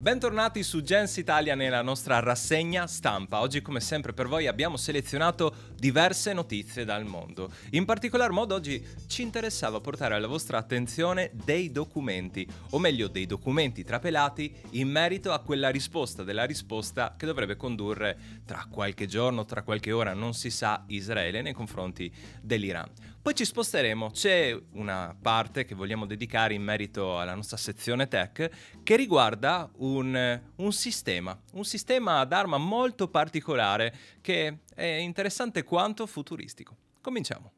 Bentornati su Gens Italia nella nostra rassegna stampa. Oggi come sempre per voi abbiamo selezionato diverse notizie dal mondo. In particolar modo oggi ci interessava portare alla vostra attenzione dei documenti, o meglio dei documenti trapelati in merito a quella risposta della risposta che dovrebbe condurre tra qualche giorno, tra qualche ora, non si sa, Israele nei confronti dell'Iran. Poi ci sposteremo, c'è una parte che vogliamo dedicare in merito alla nostra sezione tech che riguarda un, un sistema, un sistema ad arma molto particolare che è interessante quanto futuristico. Cominciamo.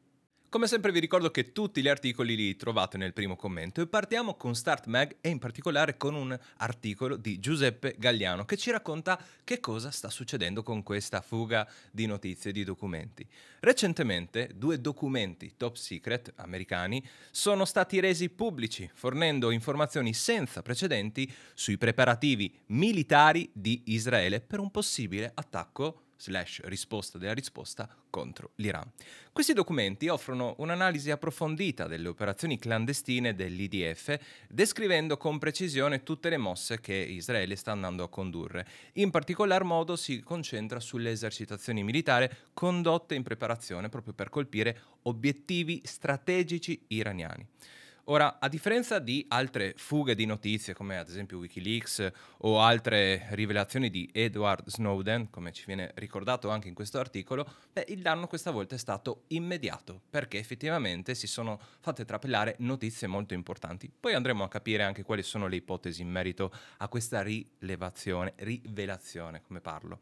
Come sempre vi ricordo che tutti gli articoli li trovate nel primo commento e partiamo con Start Mag e in particolare con un articolo di Giuseppe Gagliano che ci racconta che cosa sta succedendo con questa fuga di notizie e di documenti. Recentemente due documenti top secret americani sono stati resi pubblici fornendo informazioni senza precedenti sui preparativi militari di Israele per un possibile attacco slash risposta della risposta contro l'Iran. Questi documenti offrono un'analisi approfondita delle operazioni clandestine dell'IDF, descrivendo con precisione tutte le mosse che Israele sta andando a condurre. In particolar modo si concentra sulle esercitazioni militari condotte in preparazione proprio per colpire obiettivi strategici iraniani. Ora, a differenza di altre fughe di notizie, come ad esempio Wikileaks o altre rivelazioni di Edward Snowden, come ci viene ricordato anche in questo articolo, beh, il danno questa volta è stato immediato, perché effettivamente si sono fatte trapelare notizie molto importanti. Poi andremo a capire anche quali sono le ipotesi in merito a questa rilevazione, rivelazione, come parlo.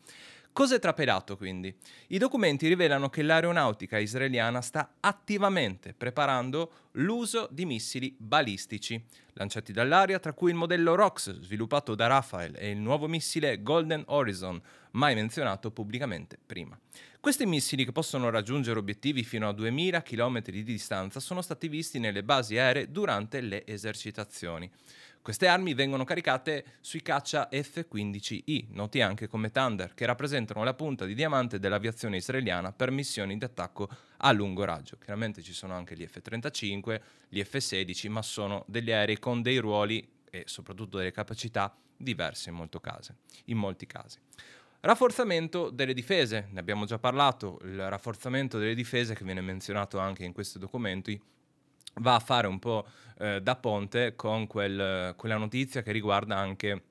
Cosa è trapelato quindi? I documenti rivelano che l'aeronautica israeliana sta attivamente preparando l'uso di missili balistici lanciati dall'aria, tra cui il modello ROX sviluppato da Rafael e il nuovo missile Golden Horizon, mai menzionato pubblicamente prima. Questi missili, che possono raggiungere obiettivi fino a 2000 km di distanza, sono stati visti nelle basi aeree durante le esercitazioni. Queste armi vengono caricate sui caccia F-15I, noti anche come Thunder, che rappresentano la punta di diamante dell'aviazione israeliana per missioni di attacco a lungo raggio. Chiaramente ci sono anche gli F-35, gli F-16, ma sono degli aerei con dei ruoli e soprattutto delle capacità diverse in, case, in molti casi. Rafforzamento delle difese, ne abbiamo già parlato, il rafforzamento delle difese che viene menzionato anche in questi documenti va a fare un po' eh, da ponte con quel, quella notizia che riguarda anche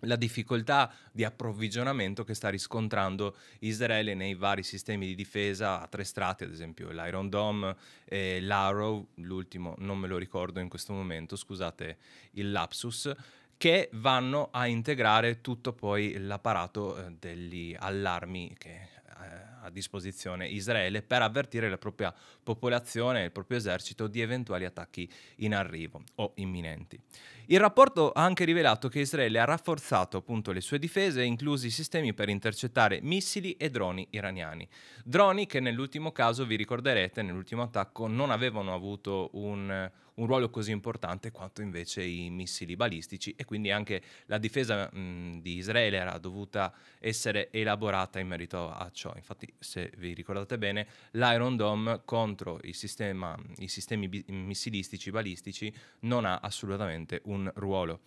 la difficoltà di approvvigionamento che sta riscontrando Israele nei vari sistemi di difesa a tre strati, ad esempio l'Iron Dome e l'Arrow, l'ultimo non me lo ricordo in questo momento, scusate il lapsus, che vanno a integrare tutto poi l'apparato eh, degli allarmi che eh, a disposizione Israele per avvertire la propria popolazione e il proprio esercito di eventuali attacchi in arrivo o imminenti. Il rapporto ha anche rivelato che Israele ha rafforzato appunto le sue difese, inclusi sistemi per intercettare missili e droni iraniani. Droni che nell'ultimo caso, vi ricorderete, nell'ultimo attacco non avevano avuto un un ruolo così importante quanto invece i missili balistici e quindi anche la difesa mh, mm, di Israele era dovuta essere elaborata in merito a ciò. Infatti, se vi ricordate bene, l'Iron Dome contro sistema, i sistemi bi- missilistici balistici non ha assolutamente un ruolo.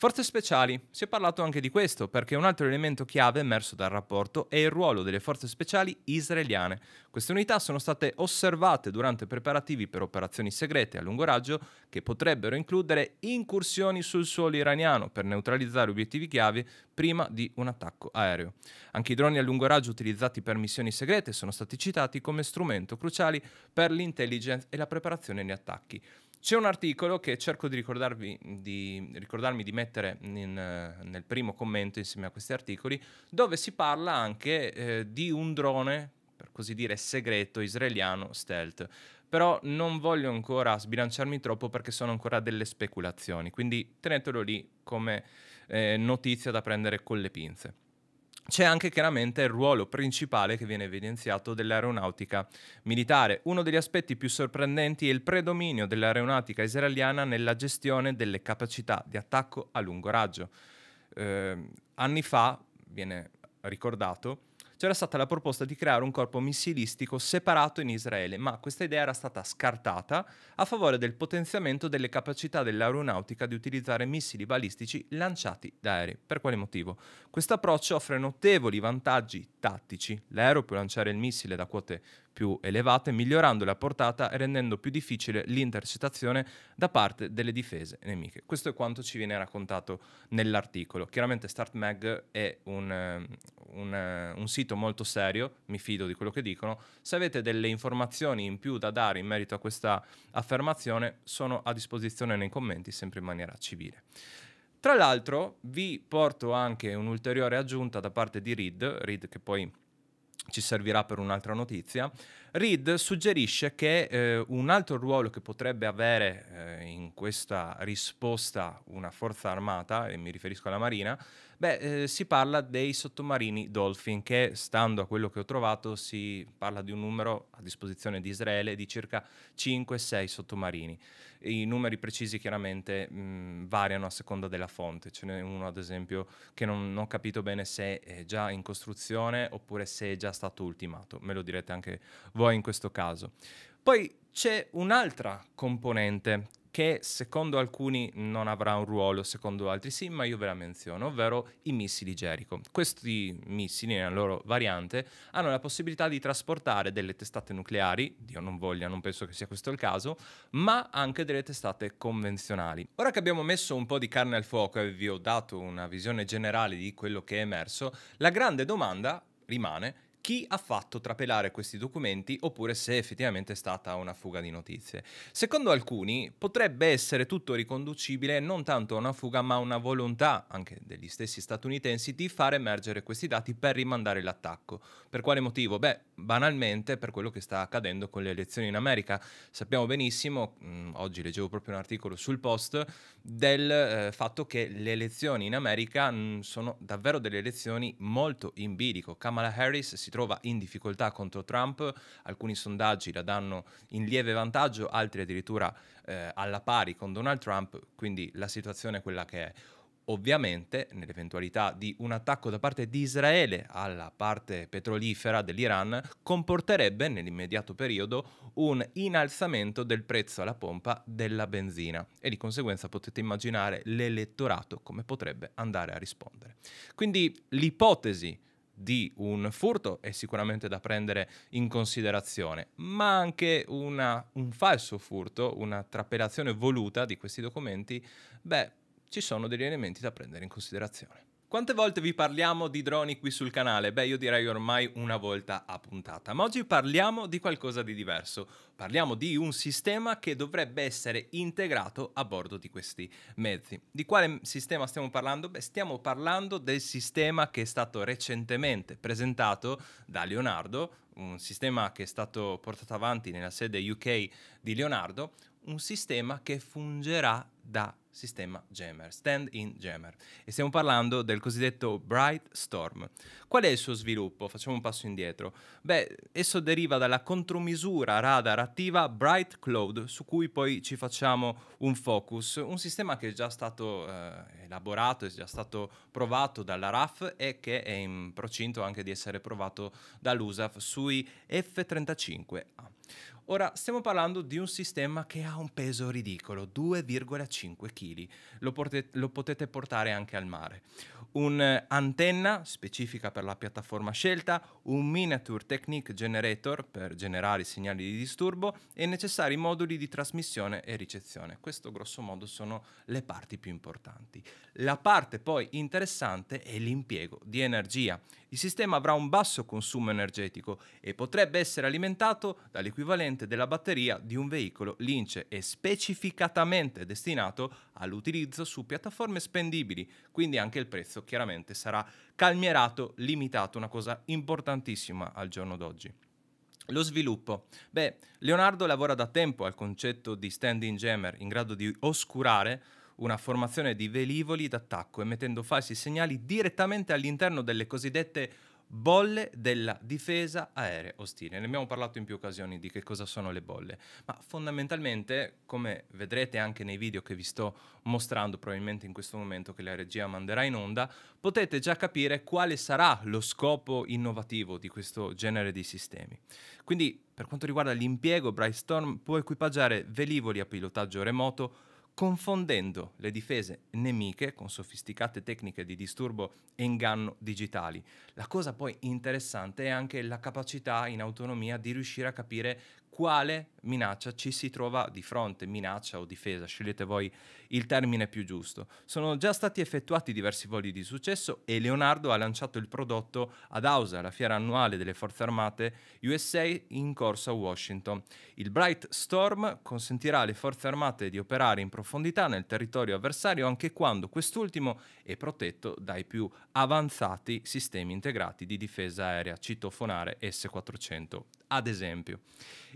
Forze speciali. Si è parlato anche di questo, perché un altro elemento chiave emerso dal rapporto è il ruolo delle forze speciali israeliane. Queste unità sono state osservate durante preparativi per operazioni segrete a lungo raggio che potrebbero includere incursioni sul suolo iraniano per neutralizzare obiettivi chiave prima di un attacco aereo. Anche i droni a lungo raggio utilizzati per missioni segrete sono stati citati come strumento cruciale per l'intelligence e la preparazione agli attacchi. C'è un articolo che cerco di, di ricordarmi di mettere in, eh, nel primo commento insieme a questi articoli, dove si parla anche eh, di un drone, per così dire, segreto israeliano stealth. Però non voglio ancora sbilanciarmi troppo perché sono ancora delle speculazioni, quindi tenetelo lì come eh, notizia da prendere con le pinze c'è anche chiaramente il ruolo principale che viene evidenziato dell'aeronautica militare. Uno degli aspetti più sorprendenti è il predominio dell'aeronautica israeliana nella gestione delle capacità di attacco a lungo raggio. Eh, anni fa, viene ricordato, c'era stata la proposta di creare un corpo missilistico separato in Israele, ma questa idea era stata scartata a favore del potenziamento delle capacità dell'aeronautica di utilizzare missili balistici lanciati da aerei. Per quale motivo? Questo approccio offre notevoli vantaggi tattici. L'aereo può lanciare il missile da quote più elevate, migliorando la portata e rendendo più difficile l'intercettazione da parte delle difese nemiche. Questo è quanto ci viene raccontato nell'articolo. Chiaramente StartMag è un, eh, un, eh, un sito molto serio, mi fido di quello che dicono. Se avete delle informazioni in più da dare in merito a questa affermazione, sono a disposizione nei commenti, sempre in maniera civile. Tra l'altro vi porto anche un'ulteriore aggiunta da parte di Reed, Reed che poi ci servirà per un'altra notizia, Reed suggerisce che eh, un altro ruolo che potrebbe avere eh, in questa risposta una forza armata, e mi riferisco alla Marina, Beh, eh, si parla dei sottomarini Dolphin, che stando a quello che ho trovato si parla di un numero a disposizione di Israele di circa 5-6 sottomarini. I numeri precisi chiaramente mh, mm, variano a seconda della fonte, ce n'è uno ad esempio che non, non ho capito bene se è già in costruzione oppure se è già stato ultimato, me lo direte anche voi in questo caso. Poi c'è un'altra componente che secondo alcuni non avrà un ruolo, secondo altri sì, ma io ve la menziono, ovvero i missili Jericho. Questi missili, nella loro variante, hanno la possibilità di trasportare delle testate nucleari, Dio non voglia, non penso che sia questo il caso, ma anche delle testate convenzionali. Ora che abbiamo messo un po' di carne al fuoco e vi ho dato una visione generale di quello che è emerso, la grande domanda rimane chi ha fatto trapelare questi documenti oppure se effettivamente è stata una fuga di notizie. Secondo alcuni potrebbe essere tutto riconducibile non tanto a una fuga ma a una volontà anche degli stessi statunitensi di far emergere questi dati per rimandare l'attacco. Per quale motivo? Beh, banalmente per quello che sta accadendo con le elezioni in America. Sappiamo benissimo, mh, mm, oggi leggevo proprio un articolo sul post, del eh, fatto che le elezioni in America mh, mm, sono davvero delle elezioni molto in bilico. Kamala Harris si si trova in difficoltà contro Trump, alcuni sondaggi la danno in lieve vantaggio, altri addirittura eh, alla pari con Donald Trump, quindi la situazione è quella che è. Ovviamente, nell'eventualità di un attacco da parte di Israele alla parte petrolifera dell'Iran, comporterebbe nell'immediato periodo un innalzamento del prezzo alla pompa della benzina e di conseguenza potete immaginare l'elettorato come potrebbe andare a rispondere. Quindi l'ipotesi di un furto è sicuramente da prendere in considerazione, ma anche una, un falso furto, una trapelazione voluta di questi documenti, beh, ci sono degli elementi da prendere in considerazione. Quante volte vi parliamo di droni qui sul canale? Beh, io direi ormai una volta a puntata, ma oggi parliamo di qualcosa di diverso. Parliamo di un sistema che dovrebbe essere integrato a bordo di questi mezzi. Di quale sistema stiamo parlando? Beh, stiamo parlando del sistema che è stato recentemente presentato da Leonardo, un sistema che è stato portato avanti nella sede UK di Leonardo, un sistema che fungerà da sistema Jammer, stand-in Jammer. E stiamo parlando del cosiddetto Bright Storm. Qual è il suo sviluppo? Facciamo un passo indietro. Beh, esso deriva dalla contromisura radar attiva Bright Cloud, su cui poi ci facciamo un focus, un sistema che è già stato eh, elaborato, è già stato provato dalla RAF e che è in procinto anche di essere provato dall'USAF sui F-35A. Ora, stiamo parlando di un sistema che ha un peso ridicolo, 2,5 kg. Lo, lo, potete portare anche al mare. Un'antenna eh, specifica per la piattaforma scelta, un miniature technique generator per generare i segnali di disturbo e necessari moduli di trasmissione e ricezione. Questo grosso modo sono le parti più importanti. La parte poi interessante è l'impiego di energia il sistema avrà un basso consumo energetico e potrebbe essere alimentato dall'equivalente della batteria di un veicolo Lince e specificatamente destinato all'utilizzo su piattaforme spendibili, quindi anche il prezzo chiaramente sarà calmierato, limitato, una cosa importantissima al giorno d'oggi. Lo sviluppo. Beh, Leonardo lavora da tempo al concetto di standing jammer in grado di oscurare una formazione di velivoli d'attacco emettendo falsi segnali direttamente all'interno delle cosiddette bolle della difesa aerea ostile. Ne abbiamo parlato in più occasioni di che cosa sono le bolle, ma fondamentalmente, come vedrete anche nei video che vi sto mostrando probabilmente in questo momento che la regia manderà in onda, potete già capire quale sarà lo scopo innovativo di questo genere di sistemi. Quindi, per quanto riguarda l'impiego, Brightstorm può equipaggiare velivoli a pilotaggio remoto confondendo le difese nemiche con sofisticate tecniche di disturbo e inganno digitali. La cosa poi interessante è anche la capacità in autonomia di riuscire a capire quale minaccia ci si trova di fronte, minaccia o difesa, scegliete voi il termine più giusto. Sono già stati effettuati diversi voli di successo e Leonardo ha lanciato il prodotto ad AUSA, la fiera annuale delle forze armate USA in corso a Washington. Il Bright Storm consentirà alle forze armate di operare in profondità nel territorio avversario anche quando quest'ultimo è protetto dai più avanzati sistemi integrati di difesa aerea, citofonare S-400 ad esempio,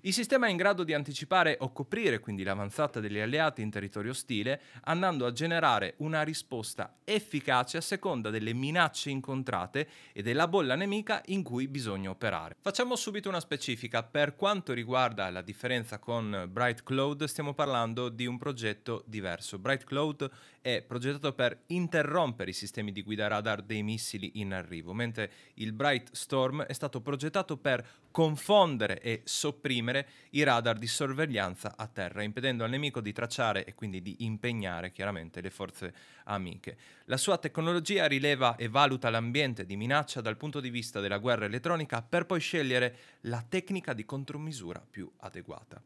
il sistema è in grado di anticipare o coprire quindi l'avanzata degli alleati in territorio ostile, andando a generare una risposta efficace a seconda delle minacce incontrate e della bolla nemica in cui bisogna operare. Facciamo subito una specifica. Per quanto riguarda la differenza con Bright Cloud, stiamo parlando di un progetto diverso. Bright Cloud è progettato per interrompere i sistemi di guida radar dei missili in arrivo, mentre il Bright Storm è stato progettato per confondere e sopprimere i radar di sorveglianza a terra, impedendo al nemico di tracciare e quindi di impegnare chiaramente le forze amiche. La sua tecnologia rileva e valuta l'ambiente di minaccia dal punto di vista della guerra elettronica per poi scegliere la tecnica di contromisura più adeguata.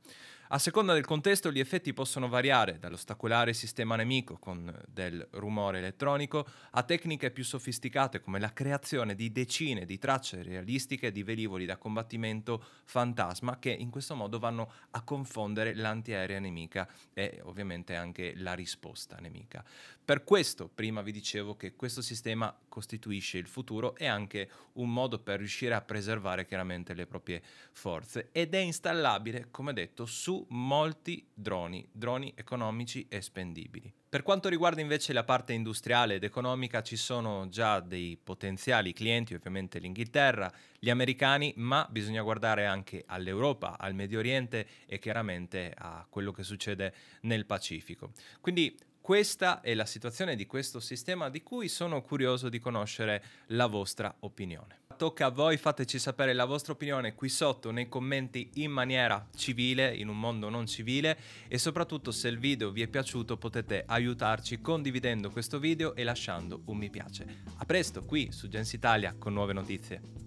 A seconda del contesto gli effetti possono variare dall'ostacolare sistema nemico con del rumore elettronico a tecniche più sofisticate come la creazione di decine di tracce realistiche di velivoli da combattimento fantasma che in questo modo vanno a confondere l'antiaerea nemica e ovviamente anche la risposta nemica. Per questo prima vi dicevo che questo sistema costituisce il futuro e anche un modo per riuscire a preservare chiaramente le proprie forze ed è installabile come detto su molti droni, droni economici e spendibili. Per quanto riguarda invece la parte industriale ed economica ci sono già dei potenziali clienti, ovviamente l'Inghilterra, gli americani, ma bisogna guardare anche all'Europa, al Medio Oriente e chiaramente a quello che succede nel Pacifico. Quindi questa è la situazione di questo sistema di cui sono curioso di conoscere la vostra opinione tocca a voi, fateci sapere la vostra opinione qui sotto nei commenti in maniera civile, in un mondo non civile e soprattutto se il video vi è piaciuto potete aiutarci condividendo questo video e lasciando un mi piace. A presto qui su Gens Italia con nuove notizie.